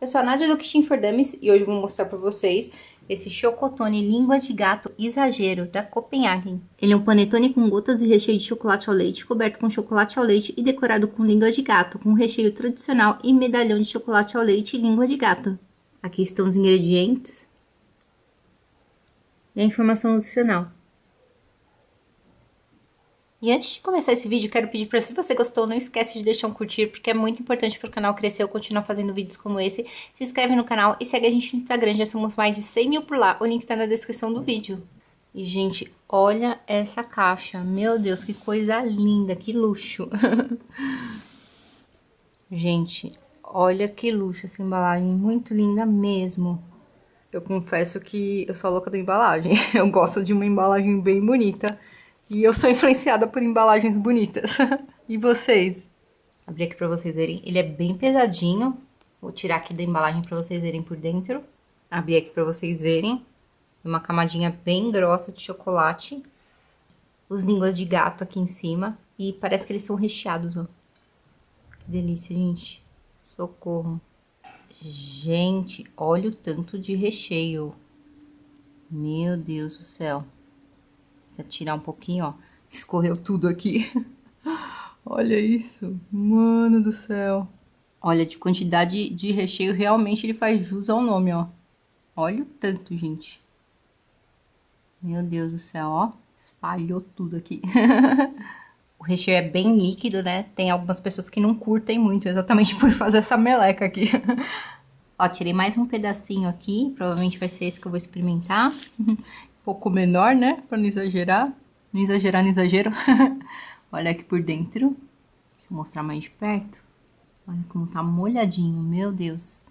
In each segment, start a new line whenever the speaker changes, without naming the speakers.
eu sou a Nádia do Kitchen for Dummies e hoje vou mostrar para vocês esse chocotone língua de gato exagero da Copenhagen. Ele é um panetone com gotas e recheio de chocolate ao leite, coberto com chocolate ao leite e decorado com língua de gato, com recheio tradicional e medalhão de chocolate ao leite e língua de gato. Aqui estão os ingredientes e a informação nutricional. E antes de começar esse vídeo, quero pedir para se você gostou, não esquece de deixar um curtir, porque é muito importante para o canal crescer e continuar fazendo vídeos como esse. Se inscreve no canal e segue a gente no Instagram, já somos mais de 100 mil por lá, o link está na descrição do vídeo. E, gente, olha essa caixa, meu Deus, que coisa linda, que luxo. gente, olha que luxo essa embalagem, muito linda mesmo. Eu confesso que eu sou a louca da embalagem, eu gosto de uma embalagem bem bonita. E eu sou influenciada por embalagens bonitas. e vocês? Abri aqui para vocês verem. Ele é bem pesadinho. Vou tirar aqui da embalagem para vocês verem por dentro. Abri aqui para vocês verem. Uma camadinha bem grossa de chocolate. Os línguas de gato aqui em cima. E parece que eles são recheados, ó. Que delícia, gente. Socorro. Gente, olha o tanto de recheio. Meu Deus do céu tirar um pouquinho, ó. Escorreu tudo aqui. Olha isso. Mano do céu. Olha, de quantidade de recheio, realmente ele faz jus ao nome, ó. Olha o tanto, gente. Meu Deus do céu, ó. Espalhou tudo aqui. o recheio é bem líquido, né? Tem algumas pessoas que não curtem muito, exatamente por fazer essa meleca aqui. ó, tirei mais um pedacinho aqui. Provavelmente vai ser esse que eu vou experimentar pouco menor, né? Para não exagerar. Não exagerar não exagero. Olha aqui por dentro. Deixa eu mostrar mais de perto. Olha como tá molhadinho, meu Deus.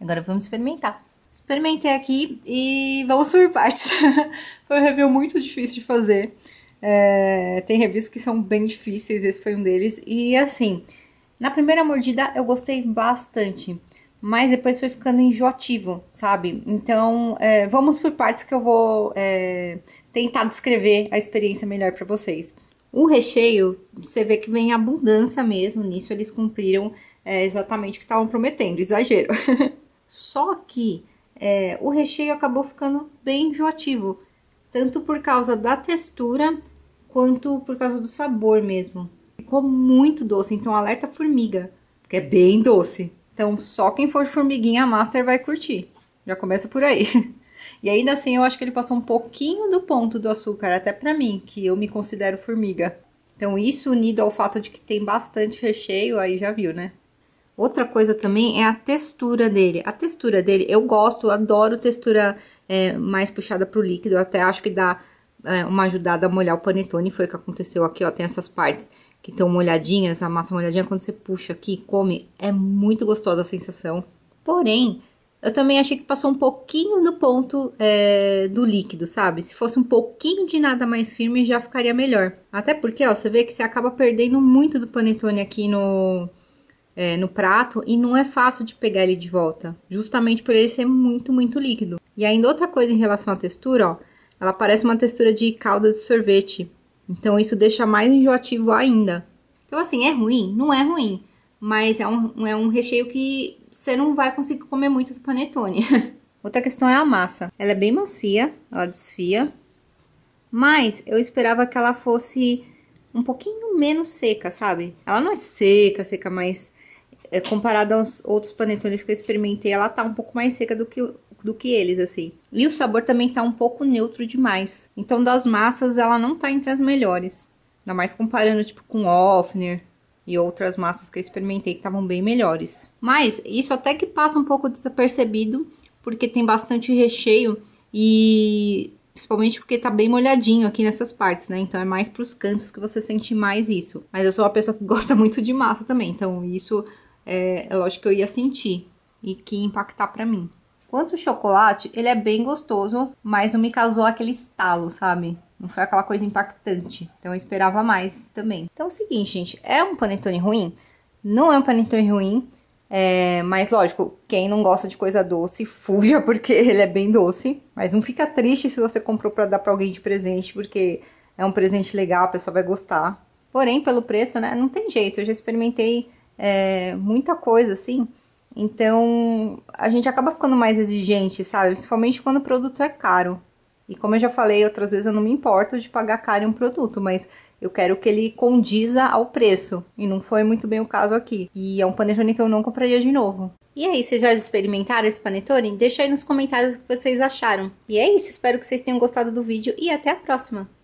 Agora vamos experimentar. Experimentei aqui e vamos por partes. foi um review muito difícil de fazer. É, tem reviews que são bem difíceis, esse foi um deles. E assim, na primeira mordida eu gostei bastante mas depois foi ficando enjoativo, sabe? Então, é, vamos por partes que eu vou é, tentar descrever a experiência melhor para vocês. O recheio, você vê que vem abundância mesmo, nisso eles cumpriram é, exatamente o que estavam prometendo, exagero. Só que é, o recheio acabou ficando bem enjoativo, tanto por causa da textura quanto por causa do sabor mesmo. Ficou muito doce, então alerta formiga, porque é bem doce. Então, só quem for formiguinha master vai curtir. Já começa por aí. E ainda assim, eu acho que ele passou um pouquinho do ponto do açúcar, até para mim, que eu me considero formiga. Então, isso unido ao fato de que tem bastante recheio, aí já viu, né? Outra coisa também é a textura dele. A textura dele, eu gosto, adoro textura é, mais puxada pro líquido. Eu até acho que dá é, uma ajudada a molhar o panetone, foi o que aconteceu aqui, ó. Tem essas partes que estão molhadinhas, a massa molhadinha, quando você puxa aqui e come, é muito gostosa a sensação. Porém, eu também achei que passou um pouquinho do ponto é, do líquido, sabe? Se fosse um pouquinho de nada mais firme, já ficaria melhor. Até porque, ó, você vê que você acaba perdendo muito do panetone aqui no, é, no prato e não é fácil de pegar ele de volta, justamente por ele ser muito, muito líquido. E ainda outra coisa em relação à textura, ó, ela parece uma textura de calda de sorvete. Então isso deixa mais enjoativo ainda. Então assim, é ruim? Não é ruim, mas é um, é um recheio que você não vai conseguir comer muito do panetone. Outra questão é a massa. Ela é bem macia, ela desfia, mas eu esperava que ela fosse um pouquinho menos seca, sabe? Ela não é seca, seca, mas é, comparada aos outros panetones que eu experimentei, ela tá um pouco mais seca do que do que eles, assim. E o sabor também tá um pouco neutro demais. Então, das massas, ela não tá entre as melhores. Ainda mais comparando, tipo, com Offner e outras massas que eu experimentei que estavam bem melhores. Mas isso até que passa um pouco desapercebido, porque tem bastante recheio e Principalmente porque tá bem molhadinho aqui nessas partes, né? Então é mais pros cantos que você sente mais isso. Mas eu sou uma pessoa que gosta muito de massa também, então isso é lógico que eu ia sentir e que impactar para mim. Quanto ao chocolate, ele é bem gostoso, mas não me causou aquele estalo, sabe? Não foi aquela coisa impactante. Então eu esperava mais também. Então é o seguinte, gente, é um panetone ruim? Não é um panetone ruim, é, mas lógico, quem não gosta de coisa doce, fuja porque ele é bem doce. Mas não fica triste se você comprou para dar para alguém de presente, porque é um presente legal, a pessoa vai gostar. Porém, pelo preço, né? Não tem jeito. Eu já experimentei é, muita coisa assim então, a gente acaba ficando mais exigente, sabe? Principalmente quando o produto é caro. E como eu já falei outras vezes, eu não me importo de pagar caro em um produto, mas eu quero que ele condiza ao preço. E não foi muito bem o caso aqui. E é um panetone que eu não compraria de novo. E aí, é vocês já experimentaram esse panetone? Deixa aí nos comentários o que vocês acharam. E é isso, espero que vocês tenham gostado do vídeo e até a próxima!